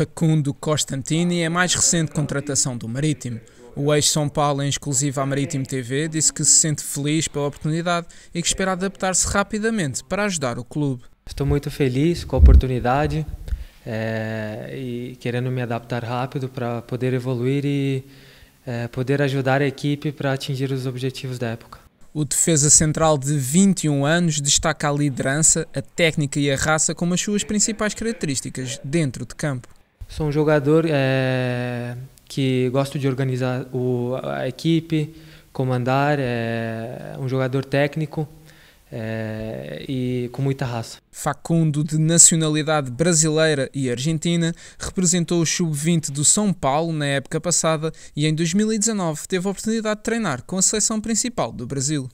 Facundo Costantini é a mais recente contratação do Marítimo. O ex-São Paulo, em exclusiva à Marítimo TV, disse que se sente feliz pela oportunidade e que espera adaptar-se rapidamente para ajudar o clube. Estou muito feliz com a oportunidade é, e querendo me adaptar rápido para poder evoluir e é, poder ajudar a equipe para atingir os objetivos da época. O defesa central de 21 anos destaca a liderança, a técnica e a raça como as suas principais características dentro de campo. Sou um jogador é, que gosto de organizar o, a equipe, comandar, é, um jogador técnico é, e com muita raça. Facundo, de nacionalidade brasileira e argentina, representou o sub-20 do São Paulo na época passada e em 2019 teve a oportunidade de treinar com a seleção principal do Brasil.